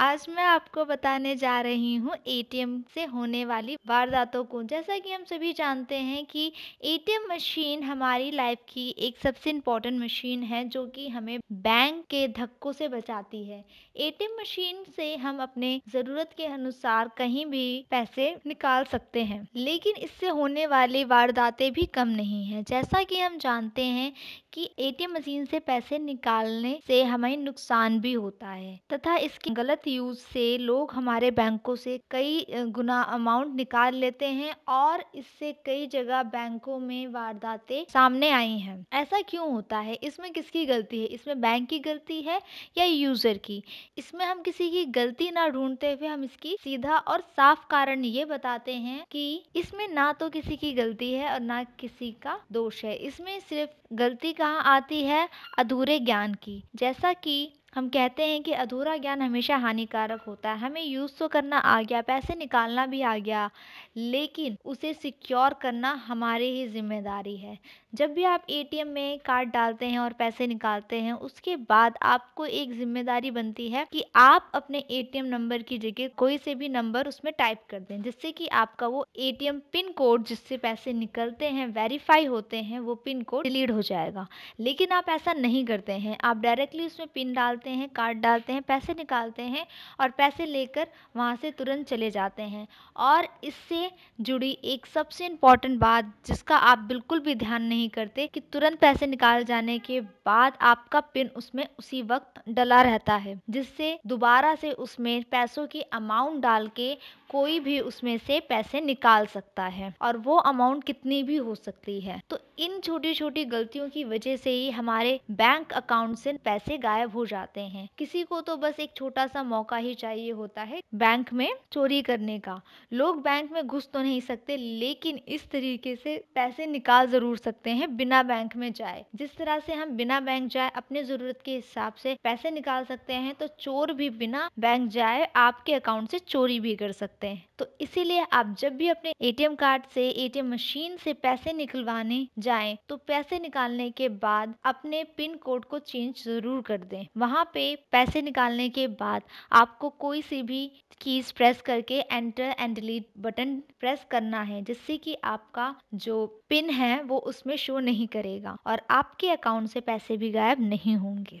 आज मैं आपको बताने जा रही हूँ एटीएम से होने वाली वारदातों को जैसा कि हम सभी जानते हैं कि एटीएम मशीन हमारी लाइफ की एक सबसे इम्पॉर्टेंट मशीन है जो कि हमें बैंक के धक्कों से बचाती है एटीएम मशीन से हम अपने ज़रूरत के अनुसार कहीं भी पैसे निकाल सकते हैं लेकिन इससे होने वाली वारदातें भी कम नहीं है जैसा कि हम जानते हैं कि एटीएम मशीन से पैसे निकालने से हमें नुकसान भी होता है तथा इसके गलत यूज से लोग हमारे बैंकों से कई गुना अमाउंट निकाल लेते हैं और इससे कई जगह बैंकों में वारदातें सामने आई हैं ऐसा क्यों होता है इसमें किसकी गलती है इसमें बैंक की गलती है या यूजर की इसमें हम किसी की गलती ना ढूंढते हुए हम इसकी सीधा और साफ कारण ये बताते हैं कि इसमें ना तो किसी की गलती है और ना किसी का दोष है इसमें सिर्फ गलती का कहाँ आती है अधूरे ज्ञान की जैसा कि हम कहते हैं कि अधूरा ज्ञान हमेशा हानिकारक होता है हमें यूज़ तो करना आ गया पैसे निकालना भी आ गया लेकिन उसे सिक्योर करना हमारी ही जिम्मेदारी है जब भी आप एटीएम में कार्ड डालते हैं और पैसे निकालते हैं उसके बाद आपको एक जिम्मेदारी बनती है कि आप अपने एटीएम नंबर की जगह कोई से भी नंबर उसमें टाइप कर दें जिससे कि आपका वो एटीएम पिन कोड जिससे पैसे निकलते हैं वेरीफाई होते हैं वो पिन कोड डिलीट हो जाएगा लेकिन आप ऐसा नहीं करते हैं आप डायरेक्टली उसमें पिन डाल निकालते हैं कार्ड डालते हैं पैसे निकालते हैं और पैसे लेकर वहाँ से तुरंत चले जाते हैं और इससे जुड़ी एक सबसे इम्पॉर्टेंट बात जिसका आप बिल्कुल भी ध्यान नहीं करते कि तुरंत पैसे निकाल जाने के बाद आपका पिन उसमें उसी वक्त डला रहता है जिससे दोबारा से उसमें पैसों की अमाउंट डाल के कोई भी उसमें से पैसे निकाल सकता है और वो अमाउंट कितनी भी हो सकती है तो इन छोटी छोटी गलतियों की वजह से ही हमारे बैंक अकाउंट से पैसे गायब हो जाते जाते हैं किसी को तो बस एक छोटा सा मौका ही चाहिए होता है बैंक में चोरी करने का लोग बैंक में घुस तो नहीं सकते लेकिन इस तरीके से पैसे निकाल जरूर सकते हैं बिना बैंक में जाए जिस तरह से हम बिना बैंक जाए अपने जरूरत के हिसाब से पैसे निकाल सकते हैं तो चोर भी बिना बैंक जाए आपके अकाउंट से चोरी भी कर सकते हैं तो इसीलिए आप जब भी अपने एटीएम कार्ड से एटीएम मशीन से पैसे निकलवाने जाएं तो पैसे निकालने के बाद अपने पिन कोड को चेंज जरूर कर दें वहां पे पैसे निकालने के बाद आपको कोई सी भी कीज प्रेस करके enter and delete button press करना है जिससे कि आपका जो पिन है वो उसमें शो नहीं करेगा और आपके अकाउंट से पैसे भी गायब नहीं होंगे